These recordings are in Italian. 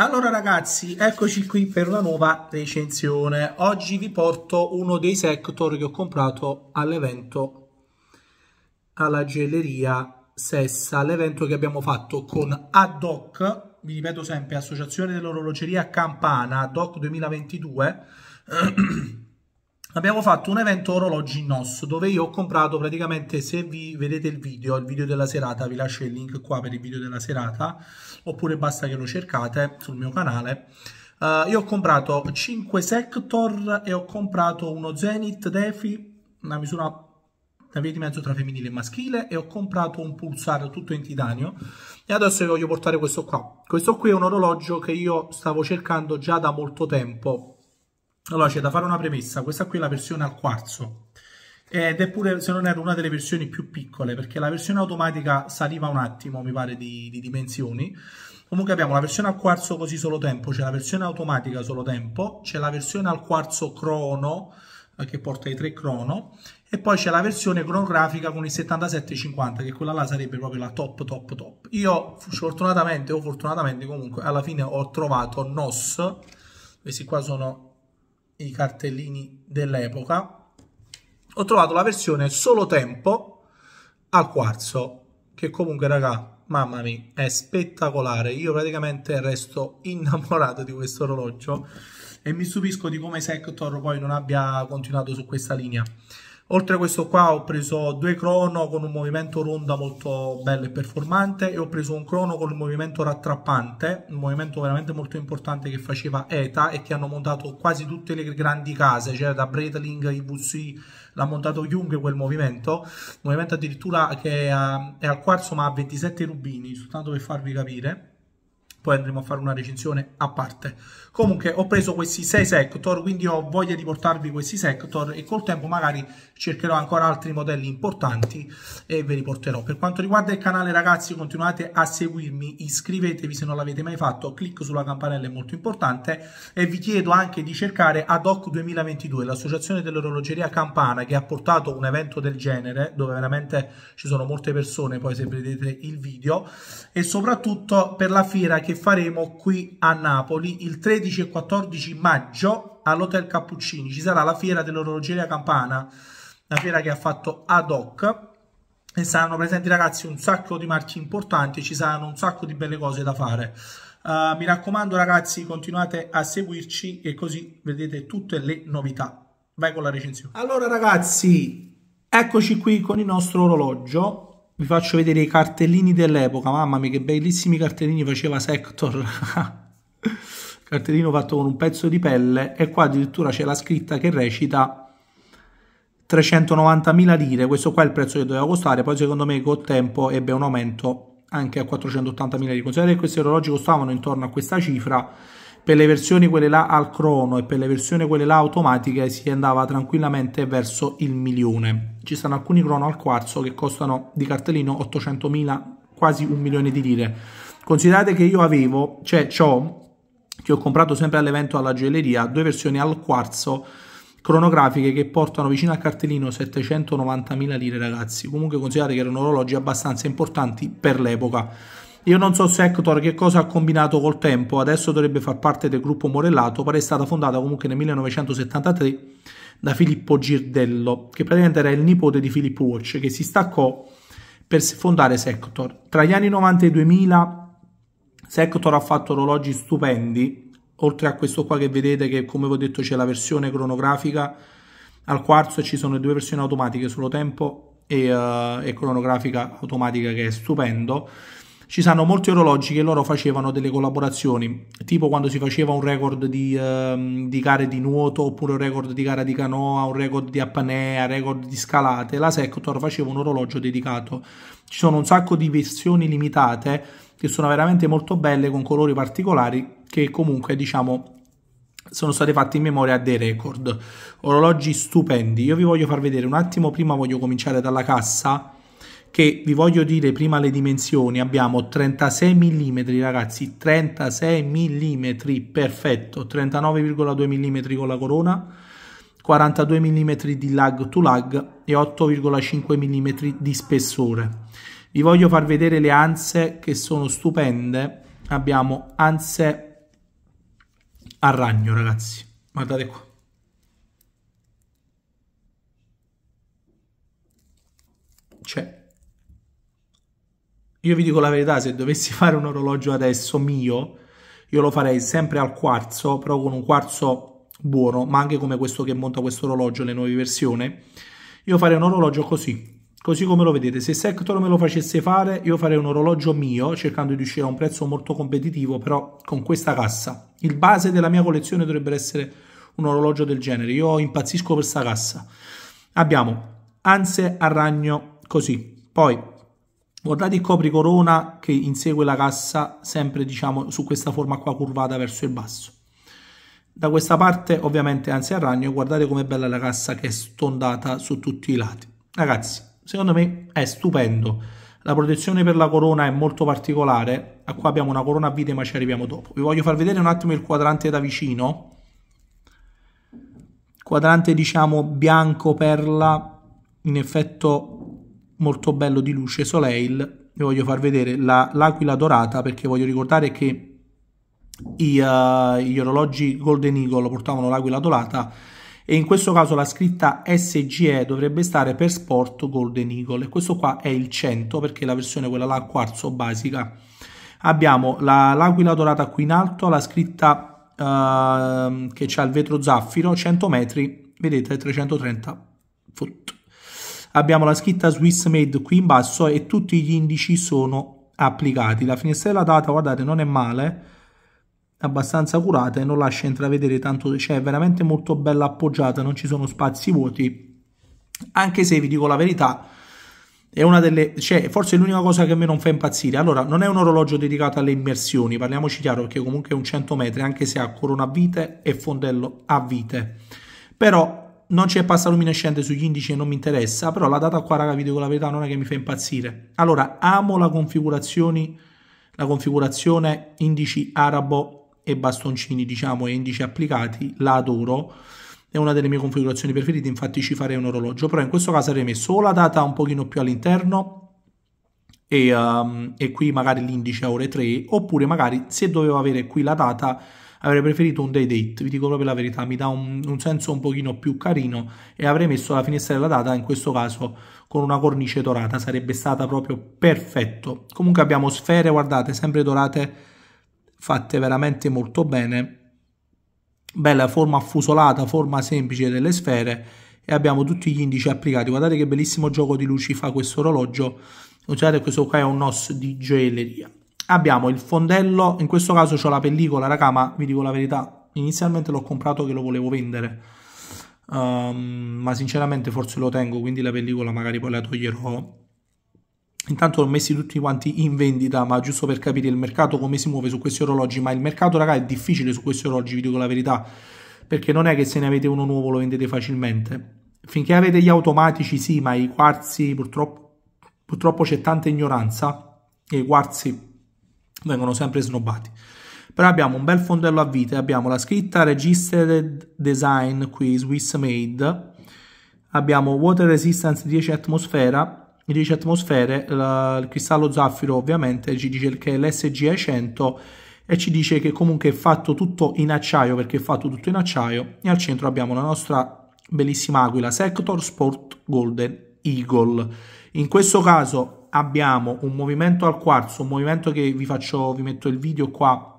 Allora ragazzi, eccoci qui per una nuova recensione. Oggi vi porto uno dei sector che ho comprato all'evento alla gelleria Sessa, l'evento che abbiamo fatto con Adoc, vi ripeto sempre, Associazione dell'Orologeria Campana, Adoc 2022. abbiamo fatto un evento orologi in NOS dove io ho comprato praticamente se vi vedete il video, il video della serata vi lascio il link qua per il video della serata oppure basta che lo cercate sul mio canale uh, io ho comprato 5 Sector e ho comprato uno Zenith Defi una misura da via di mezzo tra femminile e maschile e ho comprato un pulsar tutto in titanio e adesso vi voglio portare questo qua questo qui è un orologio che io stavo cercando già da molto tempo allora c'è da fare una premessa, questa qui è la versione al quarzo ed è pure se non era una delle versioni più piccole perché la versione automatica saliva un attimo mi pare di, di dimensioni comunque abbiamo la versione al quarzo così solo tempo c'è la versione automatica solo tempo c'è la versione al quarzo crono eh, che porta i tre crono e poi c'è la versione cronografica con il 7750 che quella là sarebbe proprio la top top top io fortunatamente o fortunatamente comunque alla fine ho trovato NOS questi qua sono i cartellini dell'epoca, ho trovato la versione solo tempo al quarzo, che comunque, raga, mamma mia, è spettacolare. Io praticamente resto innamorato di questo orologio e mi stupisco di come Sector poi non abbia continuato su questa linea. Oltre a questo qua ho preso due crono con un movimento ronda molto bello e performante e ho preso un crono con un movimento rattrappante, un movimento veramente molto importante che faceva ETA e che hanno montato quasi tutte le grandi case, cioè da Bredling, IVC, l'ha montato Jung quel movimento, un movimento addirittura che eh, è a, è a quarzo ma ha 27 rubini, soltanto per farvi capire poi andremo a fare una recensione a parte. Comunque ho preso questi 6 sector, quindi ho voglia di portarvi questi sector e col tempo magari cercherò ancora altri modelli importanti e ve li porterò. Per quanto riguarda il canale ragazzi continuate a seguirmi, iscrivetevi se non l'avete mai fatto, clic sulla campanella è molto importante e vi chiedo anche di cercare ad hoc 2022, l'associazione dell'orologeria campana che ha portato un evento del genere dove veramente ci sono molte persone, poi se vedete il video e soprattutto per la fiera che che faremo qui a Napoli il 13 e 14 maggio all'Hotel Cappuccini. Ci sarà la fiera dell'orologeria campana, la fiera che ha fatto ad hoc e saranno presenti ragazzi un sacco di marchi importanti, e ci saranno un sacco di belle cose da fare. Uh, mi raccomando ragazzi, continuate a seguirci e così vedete tutte le novità. Vai con la recensione. Allora ragazzi, eccoci qui con il nostro orologio vi faccio vedere i cartellini dell'epoca. Mamma mia, che bellissimi cartellini faceva Sector. Cartellino fatto con un pezzo di pelle e qua addirittura c'è la scritta che recita 390.000 lire. Questo qua è il prezzo che doveva costare, poi secondo me col tempo ebbe un aumento anche a 480.000 lire. Considerate che questi orologi costavano intorno a questa cifra per le versioni quelle là al crono e per le versioni quelle là automatiche si andava tranquillamente verso il milione. Ci sono alcuni crono al quarzo che costano di cartellino 800.000, quasi un milione di lire. Considerate che io avevo, cioè ciò che ho comprato sempre all'evento alla gioielleria, due versioni al quarzo cronografiche che portano vicino al cartellino 790.000 lire ragazzi comunque considerate che erano orologi abbastanza importanti per l'epoca io non so se Hector ecco, che cosa ha combinato col tempo, adesso dovrebbe far parte del gruppo Morellato, però è stata fondata comunque nel 1973 da Filippo Girdello, che praticamente era il nipote di Filippo Watch, che si staccò per fondare Sector. Tra gli anni 90 e 2000 Sector ha fatto orologi stupendi, oltre a questo qua che vedete che come vi ho detto c'è la versione cronografica al quarzo e ci sono due versioni automatiche solo tempo e, uh, e cronografica automatica che è stupendo ci sono molti orologi che loro facevano delle collaborazioni, tipo quando si faceva un record di, ehm, di gare di nuoto, oppure un record di gara di canoa, un record di appanea, record di scalate, la Sector faceva un orologio dedicato. Ci sono un sacco di versioni limitate che sono veramente molto belle con colori particolari che comunque diciamo sono state fatte in memoria dei record. Orologi stupendi. Io vi voglio far vedere un attimo, prima voglio cominciare dalla cassa che vi voglio dire prima le dimensioni, abbiamo 36 mm ragazzi, 36 mm, perfetto, 39,2 mm con la corona, 42 mm di lag to lag e 8,5 mm di spessore. Vi voglio far vedere le anse che sono stupende, abbiamo anse a ragno ragazzi, guardate qua. Cioè, io vi dico la verità, se dovessi fare un orologio adesso mio, io lo farei sempre al quarzo, però con un quarzo buono, ma anche come questo che monta questo orologio, le nuove versioni. Io farei un orologio così, così come lo vedete. Se Sector me lo facesse fare, io farei un orologio mio, cercando di uscire a un prezzo molto competitivo, però con questa cassa. Il base della mia collezione dovrebbe essere un orologio del genere. Io impazzisco per questa cassa. Abbiamo Anse a ragno così, poi Guardate il copricorona che insegue la cassa sempre diciamo su questa forma qua curvata verso il basso. Da questa parte ovviamente anzi a ragno guardate com'è bella la cassa che è stondata su tutti i lati. Ragazzi secondo me è stupendo. La protezione per la corona è molto particolare. A qua abbiamo una corona a vite ma ci arriviamo dopo. Vi voglio far vedere un attimo il quadrante da vicino. Quadrante diciamo bianco perla in effetto molto bello di luce Soleil vi voglio far vedere la, l'aquila dorata perché voglio ricordare che i, uh, gli orologi Golden Eagle portavano l'aquila dorata e in questo caso la scritta SGE dovrebbe stare per Sport Golden Eagle e questo qua è il 100 perché la versione quella là quarzo basica abbiamo la, l'aquila dorata qui in alto la scritta uh, che c'è il vetro zaffiro 100 metri vedete 330 foot abbiamo la scritta Swiss Made qui in basso e tutti gli indici sono applicati. La finestrella data, guardate, non è male, abbastanza curata e non lascia intravedere tanto, cioè è veramente molto bella appoggiata, non ci sono spazi vuoti, anche se vi dico la verità, è una delle, cioè, forse è l'unica cosa che a me non fa impazzire. Allora, non è un orologio dedicato alle immersioni, parliamoci chiaro, che comunque è un 100 metri, anche se ha corona a vite e fondello a vite. Però non c'è pasta luminescente sugli indici e non mi interessa, però la data qua, raga, vi dico la verità, non è che mi fa impazzire. Allora, amo la configurazione, la configurazione indici arabo e bastoncini, diciamo, e indici applicati, la adoro. È una delle mie configurazioni preferite, infatti ci farei un orologio, però in questo caso avrei messo la data un pochino più all'interno e, um, e qui magari l'indice a ore 3, oppure magari se dovevo avere qui la data avrei preferito un day date, vi dico proprio la verità, mi dà un, un senso un pochino più carino e avrei messo la finestra della data in questo caso con una cornice dorata, sarebbe stata proprio perfetto. Comunque abbiamo sfere, guardate, sempre dorate, fatte veramente molto bene, bella forma affusolata, forma semplice delle sfere e abbiamo tutti gli indici applicati, guardate che bellissimo gioco di luci fa questo orologio, considerate questo qua è un os di gioielleria abbiamo il fondello, in questo caso ho la pellicola, raga, ma vi dico la verità, inizialmente l'ho comprato che lo volevo vendere, um, ma sinceramente forse lo tengo, quindi la pellicola magari poi la toglierò. Intanto ho messi tutti quanti in vendita, ma giusto per capire il mercato come si muove su questi orologi, ma il mercato, raga, è difficile su questi orologi, vi dico la verità, perché non è che se ne avete uno nuovo lo vendete facilmente. Finché avete gli automatici sì, ma i quarzi purtroppo, purtroppo c'è tanta ignoranza e i quarzi vengono sempre snobbati. Però abbiamo un bel fondello a vite, abbiamo la scritta Registered Design qui, Swiss Made, abbiamo Water Resistance 10 atmosfera, 10 atmosfere, il cristallo zaffiro ovviamente ci dice che è l'SGE 100 e ci dice che comunque è fatto tutto in acciaio perché è fatto tutto in acciaio e al centro abbiamo la nostra bellissima aquila Sector Sport Golden Eagle. In questo caso abbiamo un movimento al quarzo, un movimento che vi faccio, vi metto il video qua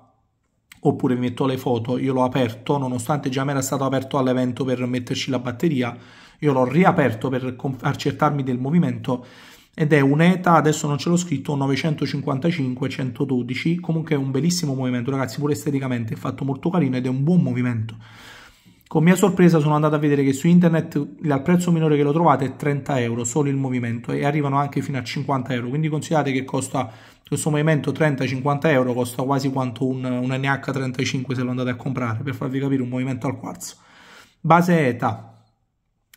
oppure vi metto le foto, io l'ho aperto nonostante già mi era stato aperto all'evento per metterci la batteria, io l'ho riaperto per accertarmi del movimento ed è un ETA, adesso non ce l'ho scritto, 955-112, comunque è un bellissimo movimento ragazzi, pure esteticamente è fatto molto carino ed è un buon movimento. Con mia sorpresa sono andato a vedere che su internet il prezzo minore che lo trovate è 30 euro solo il movimento e arrivano anche fino a 50 euro. Quindi considerate che costa questo movimento 30-50 euro, costa quasi quanto un, un NH35 se lo andate a comprare per farvi capire un movimento al quarzo. Base ETA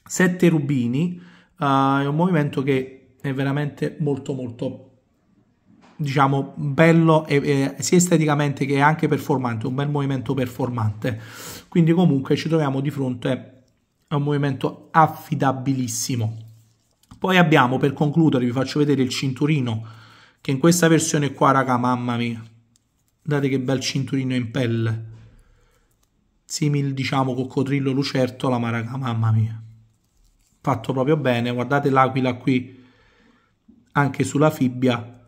7 rubini uh, è un movimento che è veramente molto molto diciamo bello e, e, sia esteticamente che anche performante, un bel movimento performante. Quindi comunque ci troviamo di fronte a un movimento affidabilissimo. Poi abbiamo, per concludere, vi faccio vedere il cinturino, che in questa versione qua, raga, mamma mia, guardate che bel cinturino in pelle. Simil, diciamo, coccodrillo lucertola, ma raga, mamma mia. Fatto proprio bene, guardate l'aquila qui, anche sulla fibbia,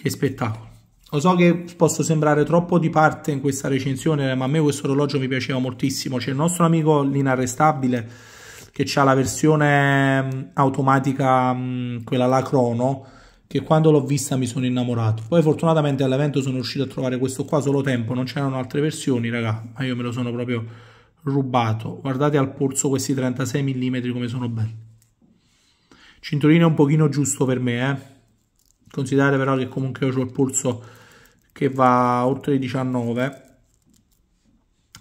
che spettacolo. Lo so che posso sembrare troppo di parte in questa recensione, ma a me questo orologio mi piaceva moltissimo. C'è il nostro amico l'inarrestabile che ha la versione automatica, quella la crono, che quando l'ho vista mi sono innamorato. Poi fortunatamente all'evento sono riuscito a trovare questo qua solo tempo, non c'erano altre versioni, raga, ma io me lo sono proprio rubato. Guardate al polso questi 36 mm come sono belli. Cinturino è un pochino giusto per me, eh considerate però che comunque io ho il polso che va oltre i 19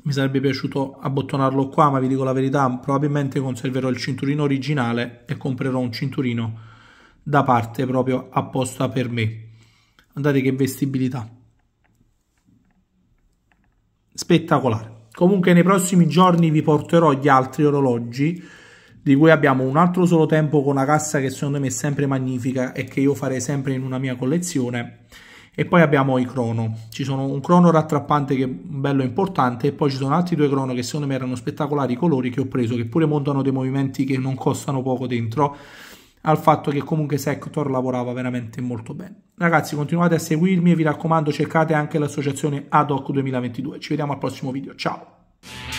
mi sarebbe piaciuto abbottonarlo qua ma vi dico la verità probabilmente conserverò il cinturino originale e comprerò un cinturino da parte proprio apposta per me guardate che vestibilità spettacolare comunque nei prossimi giorni vi porterò gli altri orologi di cui abbiamo un altro solo tempo con una cassa che secondo me è sempre magnifica e che io farei sempre in una mia collezione e poi abbiamo i crono ci sono un crono rattrappante che è bello e importante e poi ci sono altri due crono che secondo me erano spettacolari i colori che ho preso che pure montano dei movimenti che non costano poco dentro al fatto che comunque Sector lavorava veramente molto bene ragazzi continuate a seguirmi e vi raccomando cercate anche l'associazione ad hoc 2022 ci vediamo al prossimo video ciao